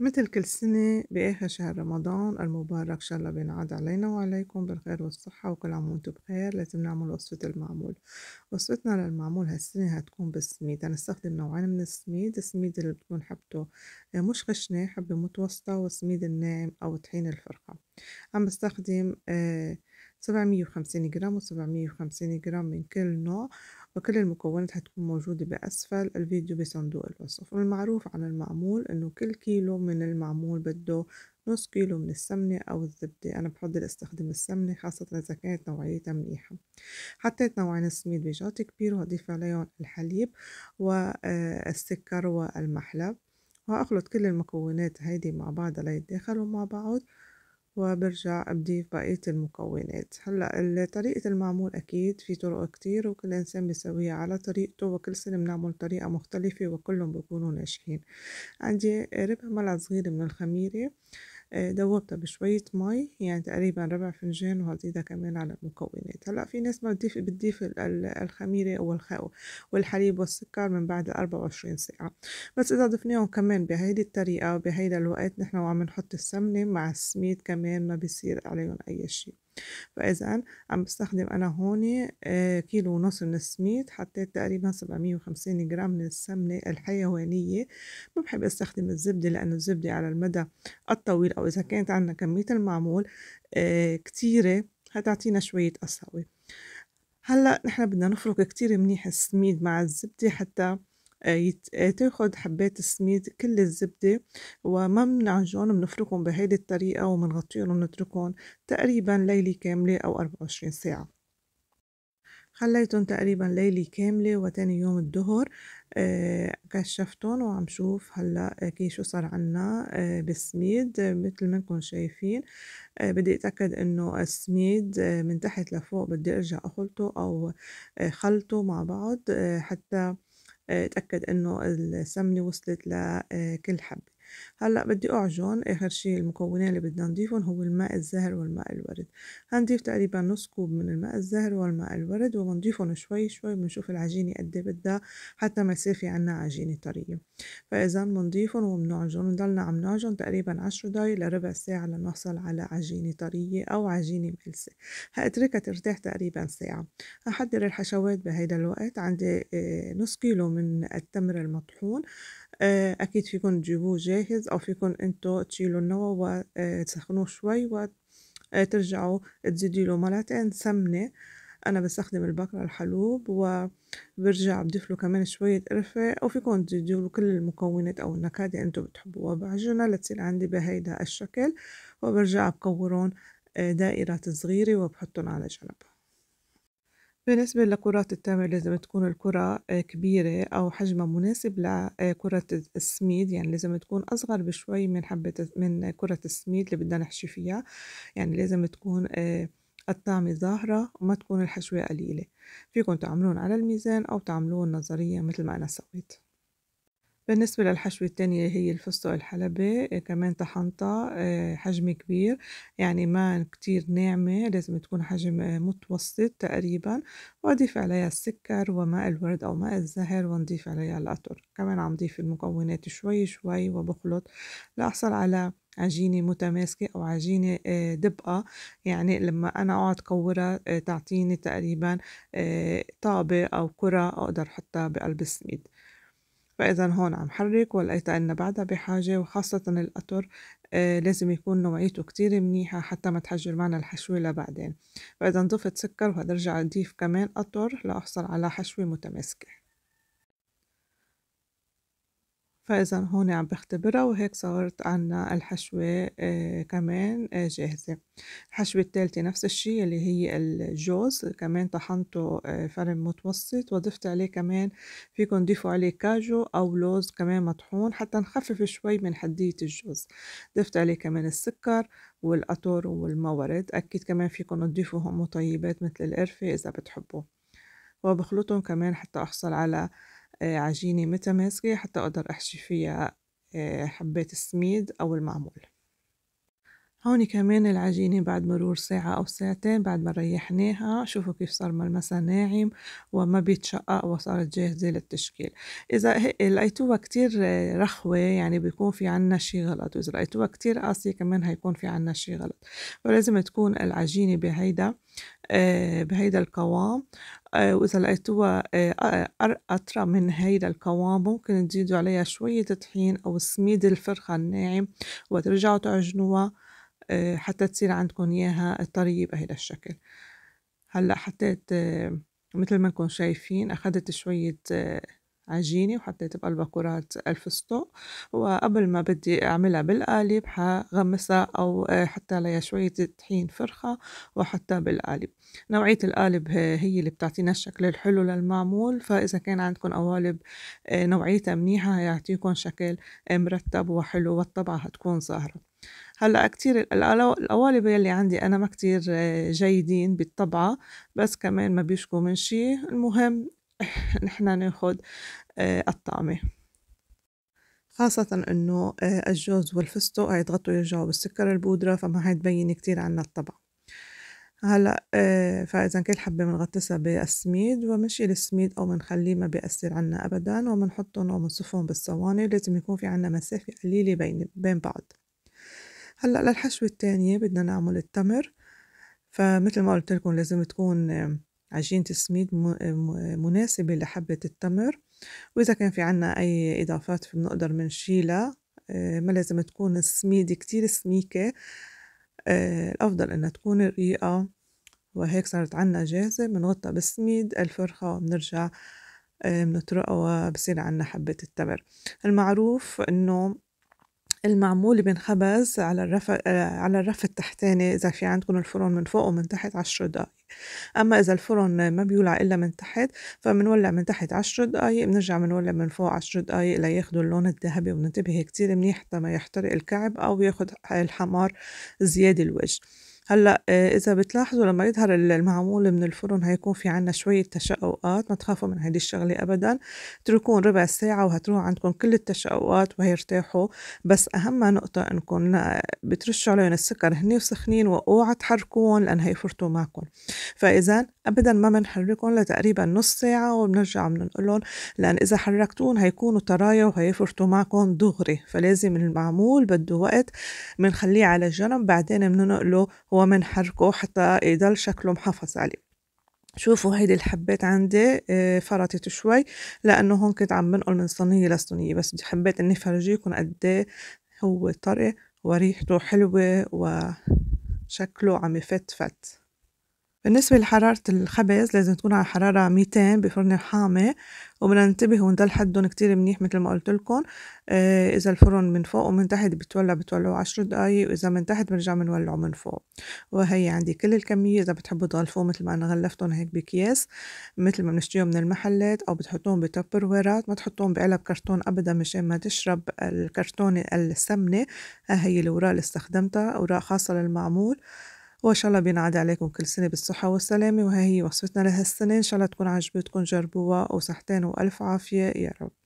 مثل كل سنة بآخر شهر رمضان المبارك شاء الله بينعاد علينا وعليكم بالخير والصحة وكل عام وانتم بخير لازم نعمل وصفة المعمول وصفتنا للمعمول هالسنة هتكون بالسميد هنستخدم نوعين من السميد السميد اللي بتكون حبته آه، مش خشنة حبة متوسطة والسميد الناعم أو طحين الفرقة عم بستخدم آه، سبعمية وخمسين جرام وسبعمية وخمسين جرام من كل نوع وكل المكونات هتكون موجودة بأسفل الفيديو بصندوق الوصف والمعروف عن المعمول أنه كل كيلو من المعمول بده نص كيلو من السمنة أو الزبدة أنا بفضل استخدم السمنة خاصة إذا كانت نوعيتها منيحة حطيت نوعين السميد بجات كبير وهضيف عليهم الحليب والسكر آه، والمحلب وهأخلط كل المكونات هيدي مع بعضها ليتداخلوا مع بعض وبرجع بضيف بقية المكونات هلأ طريقة المعمول أكيد في طرق كتير وكل إنسان بيسويها على طريقته وكل سنة بنعمل طريقة مختلفة وكلهم بيكونوا ناجحين عندي ربع ملعقة صغيرة من الخميرة آه، دوبتها بشوية مي يعني تقريبا ربع فنجان وهزيدها كمان على المكونات هلا في ناس ما بتضيف بتضيف الخميرة أو والحليب والسكر من بعد 24 ساعة بس إذا ضفناهم كمان بهيدي الطريقة بهيدا الوقت نحن وعم نحط السمنة مع السميد كمان ما بيصير عليهم أي شيء فإذا عم بستخدم أنا هون آه، كيلو ونص من السميد حطيت تقريبا 750 جرام من السمنة الحيوانية ما بحب استخدم الزبدة لأنه الزبدة على المدى الطويل أو إذا كانت عندنا كمية المعمول آه، كتيرة هتعطينا شوية قساوة هلا نحن بدنا نفرك كتير منيح السميد مع الزبدة حتى آه، آه، تاخد حبات السميد كل الزبدة وما بنعجنهم بنفركهم بهيدي الطريقة وبنغطيهم ونتركهم تقريبا ليلة كاملة أو 24 ساعة خليتهم تقريبا ليلة كاملة وتاني يوم الظهر آه، كشفتهم وعم شوف هلا كي شو صار عنا بالسميد مثل ما انكم شايفين بدي اتاكد انه السميد من تحت لفوق بدي ارجع اخلطه او خلطه مع بعض حتى آه، تأكد أنه السمنة وصلت لكل حبة هلأ بدي أعجن آخر شي المكونين اللي بدنا نضيفهم هو الماء الزهر والماء الورد هنضيف تقريبا نص كوب من الماء الزهر والماء الورد وبنضيفهم شوي شوي بنشوف العجينة قد إيه بدها حتى ما يصير في عنا عجينة طرية فإذا بنضيفهم وبنعجن بنضلنا عم نعجن تقريبا عشر دقايق لربع ساعة لنحصل على عجينة طرية أو عجينة ملسة هأتركها ترتاح تقريبا ساعة هحضر الحشوات بهيدا الوقت عندي آه، نص كيلو من التمر المطحون آه، أكيد فيكم تجيبوه جاهز جاهز أو فيكن انتو تشيلوا النوى وتسخنوه آه، شوي وترجعوا آه، تزيدوا له ملعقتين سمنة أنا بستخدم البقرة الحلوب وبرجع بضيف له كمان شوية قرفة أو فيكن تزيدوا له كل المكونات أو النكهات اللي انتو بتحبوها بعجنة لتصير عندي بهيدا الشكل وبرجع بكورهم آه، دائرات صغيرة وبحطهم على جنب بالنسبة لكرات التمر لازم تكون الكرة آه، كبيرة أو حجمها مناسب لكرة آه، السميد يعني لازم تكون أصغر بشوي من حبة من كرة السميد اللي بدنا نحشي فيها يعني لازم تكون آه، الطعمة ظاهرة وما تكون الحشوة قليلة فيكن تعملون على الميزان أو تعملون نظرية مثل ما أنا سويت بالنسبة للحشوة التانية هي الفستق الحلبة آه، كمان طحنتها آه، حجم كبير يعني ما كتير ناعمة لازم تكون حجم آه، متوسط تقريبا وأضيف عليها السكر وماء الورد أو ماء الزهر ونضيف عليها القطر كمان عم ضيف المكونات شوي شوي وبخلط لأحصل على عجينة متماسكة أو عجينة دبقة يعني لما أنا أقعد كورها تعطيني تقريبا طابة أو كرة أقدر أحطها بقلب السميد فإذا هون عم حرك ولقيت أن بعدها بحاجة وخاصة القطر آه لازم يكون نوعيته كتير منيحة حتى ما تحجر معنا الحشوة لبعدين فإذا ضفت سكر وهدرجع أضيف كمان قطر لأحصل على حشوة متماسكة فإذا هون عم بختبرها وهيك صارت عنا الحشوة آه، كمان آه، جاهزة الحشوة الثالثة نفس الشي اللي هي الجوز كمان طحنته آه، فرن متوسط وضفت عليه كمان فيكم ضيفوا عليه كاجو أو لوز كمان مطحون حتى نخفف شوي من حدية الجوز ضفت عليه كمان السكر والقطر والمورد أكيد كمان فيكم تضيفوا مطيبات مثل القرفة إذا بتحبوا وبخلطهم كمان حتى أحصل على آه، عجينة متماسكة حتى أقدر أحشي فيها آه، حبات السميد أو المعمول هون كمان العجينة بعد مرور ساعة أو ساعتين بعد ما ريحناها شوفوا كيف صار ملمسها ناعم وما بيتشقق وصارت جاهزة للتشكيل إذا لقيتوها كتير رخوة يعني بيكون في عنا شي غلط وإذا لقيتوها كتير قاسية كمان هيكون في عنا شي غلط فلازم تكون العجينة بهيدا آه، بهيدا القوام آه، وإذا لقيتوها آه، أطرى من هيدا القوام ممكن تزيدوا عليها شوية طحين أو سميد الفرخة الناعم وترجعوا تعجنوها آه، حتى تصير عندكم إياها طريه بهذا الشكل هلأ حطيت آه، مثل ما انكم شايفين أخدت شوية آه، عجينة وحطيت بقلبها كرات الفستق وقبل ما بدي أعملها بالقالب حغمسها أو حط عليها شوية طحين فرخة وأحطها بالقالب نوعية القالب هي اللي بتعطينا الشكل الحلو للمعمول فإذا كان عندكم قوالب نوعيتها منيحة هيعطيكم شكل مرتب وحلو والطبعة هتكون ظاهرة هلا كتير القوالب يلي عندي انا ما كتير آه، جيدين بالطبعة بس كمان ما بيشكوا من شي المهم نحن ناخد آه، الطعمة خاصة انه آه، الجوز والفستق هيضغطوا يرجعوا بالسكر البودرة فما هيتبين كتير عنا الطبع هلا فاذا كل حبه بنغطسها بالسميد ومنشي السميد او بنخليه ما بيأثر عنا ابدا وبنحطهم وبنصفهم بالصواني لازم يكون في عنا مسافه قليله بين بعض هلأ للحشوة التانية بدنا نعمل التمر فمثل ما قلت لكم لازم تكون عجينة السميد مناسبة لحبة التمر وإذا كان في عنا أي إضافات بنقدر منشيلها آه، ما لازم تكون السميد كتير سميكة آه، الأفضل إنها تكون رقيقة وهيك صارت عنا جاهزة بنغطى بالسميد الفرخة بنرجع آه، بنطرقها وبصير عنا حبة التمر المعروف إنه المعمول بنخبز على الرف آه، على الرف التحتاني إذا في عندكم الفرن من فوق ومن تحت عشر دقايق أما إذا الفرن ما بيولع إلا من تحت فبنولع من تحت عشر دقايق بنرجع بنولع من فوق عشر دقايق لياخذوا اللون الذهبي وننتبه كتير منيح حتى ما يحترق الكعب أو ياخد الحمار زيادة الوجه هلا آه، اذا بتلاحظوا لما يظهر المعمول من الفرن هيكون في عنا شويه تشققات ما تخافوا من هذه الشغله ابدا تركون ربع ساعه وهتروح عندكم كل التشققات وهيرتاحوا بس اهم نقطه انكم بترشوا عليهم السكر هني وسخنين واوعى تحركون لان هيفرطوا معكم فاذا ابدا ما بنحركهم لتقريبا نص ساعه وبنرجع بننقلهم لان اذا حركتون هيكونوا طرايا وهيفرطوا معكم دغري فلازم المعمول بده وقت بنخليه على جنب بعدين بننقله ومن حركه حتى يضل شكله محافظ عليه شوفوا هيدي الحبات عندي آه، فرطت شوي لانه هون كنت عم بنقل من صينيه لصينيه بس حبيت اني فرجيكم قد إيه هو طري وريحته حلوه وشكله عم يفتفت بالنسبة لحرارة الخبز لازم تكون على حرارة 200 بفرن الحامة وبدنا ننتبه وندل حدهم كتير منيح مثل ما قلت لكم آه، إذا الفرن من فوق ومن تحت بتولع بتولعوا عشر دقايق وإذا من تحت برجع بنولعه من فوق وهي عندي كل الكمية إذا بتحبوا تغلفوه مثل ما أنا غلفتهم هيك بكياس مثل ما بنشتريهم من المحلات أو بتحطوهم بتبر ويرات ما تحطوهم بعلب كرتون أبدا مشان ما تشرب الكرتون السمنة هاي هي الأوراق اللي استخدمتها أوراق خاصة للمعمول وإن شاء الله بينعاد عليكم كل سنة بالصحة والسلامة وهي هي وصفتنا لهالسنة إن شاء الله تكون عجبتكم جربوها وصحتين وألف عافية يا رب